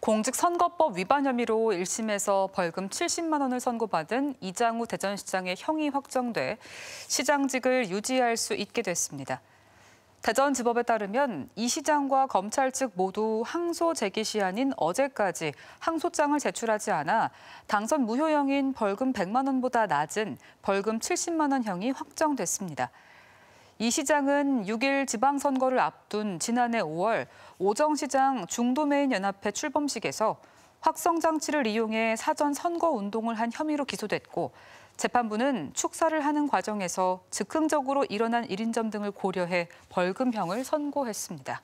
공직선거법 위반 혐의로 1심에서 벌금 70만 원을 선고받은 이장우 대전시장의 형이 확정돼 시장직을 유지할 수 있게 됐습니다. 대전지법에 따르면 이 시장과 검찰 측 모두 항소 제기 시한인 어제까지 항소장을 제출하지 않아 당선 무효형인 벌금 100만 원보다 낮은 벌금 70만 원형이 확정됐습니다. 이 시장은 6일 지방선거를 앞둔 지난해 5월 오정시장 중도메인연합회 출범식에서 확성장치를 이용해 사전 선거 운동을 한 혐의로 기소됐고 재판부는 축사를 하는 과정에서 즉흥적으로 일어난 1인점 등을 고려해 벌금형을 선고했습니다.